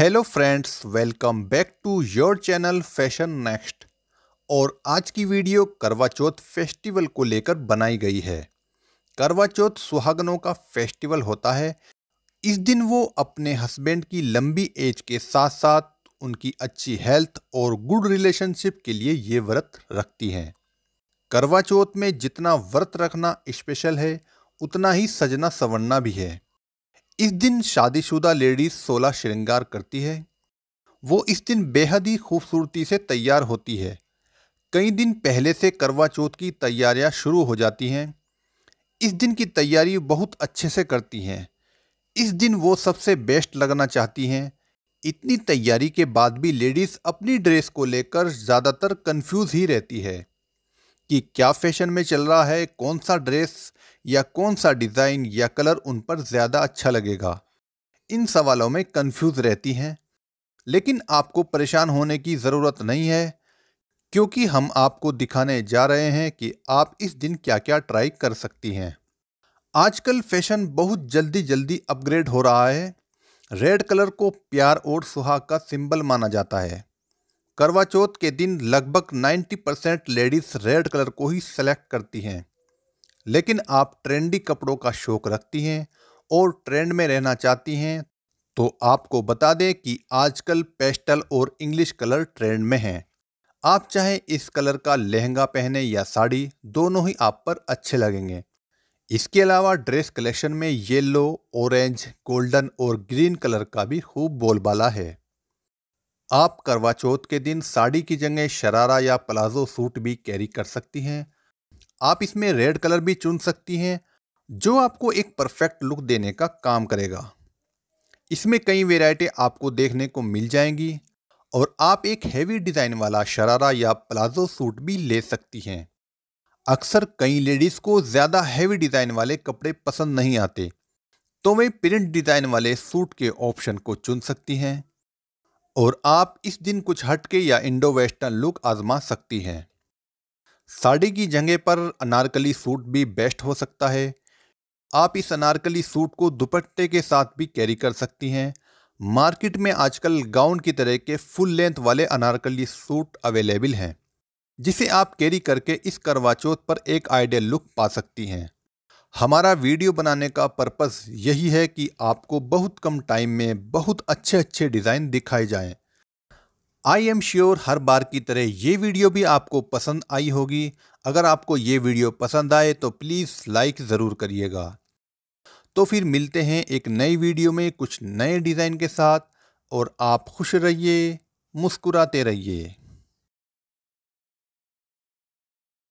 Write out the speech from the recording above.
hello friends welcome back to your channel Fashion Next और आज की वीडियो करवा चौथ फेस्टिवल को लेकर बनाई गई है करवा चौथ सुहागनों का फेस्टिवल होता है इस दिन वो अपने हस्बैंड की लंबी एज के साथ साथ उनकी अच्छी हेल्थ और गुड रिलेशनशिप के लिए ये व्रत रखती हैं करवा चौथ में जितना व्रत रखना स्पेशल है उतना ही सजना संवरना भी है इस दिन शादीशुदा लेडीज सोलह श्रृंगार करती है वो इस दिन बेहद ही खूबसूरती से तैयार होती है कई दिन पहले से करवा चौथ की तैयारियां शुरू हो जाती हैं इस दिन की तैयारी बहुत अच्छे से करती हैं इस दिन वो सबसे बेस्ट लगना चाहती हैं इतनी तैयारी के बाद भी लेडीज़ अपनी ड्रेस को लेकर ज़्यादातर कंफ्यूज ही रहती है कि क्या फैशन में चल रहा है कौन सा ड्रेस या कौन सा डिज़ाइन या कलर उन पर ज़्यादा अच्छा लगेगा इन सवालों में कंफ्यूज रहती हैं लेकिन आपको परेशान होने की ज़रूरत नहीं है क्योंकि हम आपको दिखाने जा रहे हैं कि आप इस दिन क्या क्या ट्राई कर सकती हैं आजकल फैशन बहुत जल्दी जल्दी अपग्रेड हो रहा है रेड कलर को प्यार और सुहाग का सिंबल माना जाता है करवा चौथ के दिन लगभग 90 परसेंट लेडीज़ रेड कलर को ही सेलेक्ट करती हैं लेकिन आप ट्रेंडी कपड़ों का शौक रखती हैं और ट्रेंड में रहना चाहती हैं तो आपको बता दें कि आजकल पेस्टल और इंग्लिश कलर ट्रेंड में हैं आप चाहे इस कलर का लहंगा पहने या साड़ी दोनों ही आप पर अच्छे लगेंगे इसके अलावा ड्रेस कलेक्शन में येलो ऑरेंज गोल्डन और ग्रीन कलर का भी खूब बोलबाला है आप करवा चौथ के दिन साड़ी की जगह शरारा या प्लाजो सूट भी कैरी कर सकती हैं आप इसमें रेड कलर भी चुन सकती हैं जो आपको एक परफेक्ट लुक देने का काम करेगा इसमें कई वेराइटी आपको देखने को मिल जाएंगी और आप एक हैवी डिज़ाइन वाला शरारा या प्लाजो सूट भी ले सकती हैं अक्सर कई लेडीज़ को ज़्यादा हैवी डिज़ाइन वाले कपड़े पसंद नहीं आते तो वे प्रिंट डिज़ाइन वाले सूट के ऑप्शन को चुन सकती हैं और आप इस दिन कुछ हटके या इंडो वेस्टर्न लुक आजमा सकती हैं साड़ी की जगह पर अनारकली सूट भी बेस्ट हो सकता है आप इस अनारकली सूट को दुपट्टे के साथ भी कैरी कर सकती हैं मार्केट में आजकल गाउन की तरह के फुल लेंथ वाले अनारकली सूट अवेलेबल हैं जिसे आप कैरी करके इस करवा चौथ पर एक आइडियल लुक पा सकती हैं हमारा वीडियो बनाने का पर्पस यही है कि आपको बहुत कम टाइम में बहुत अच्छे अच्छे डिज़ाइन दिखाए जाएं आई एम श्योर हर बार की तरह ये वीडियो भी आपको पसंद आई होगी अगर आपको ये वीडियो पसंद आए तो प्लीज़ लाइक ज़रूर करिएगा तो फिर मिलते हैं एक नई वीडियो में कुछ नए डिज़ाइन के साथ और आप खुश रहिए मुस्कुराते रहिए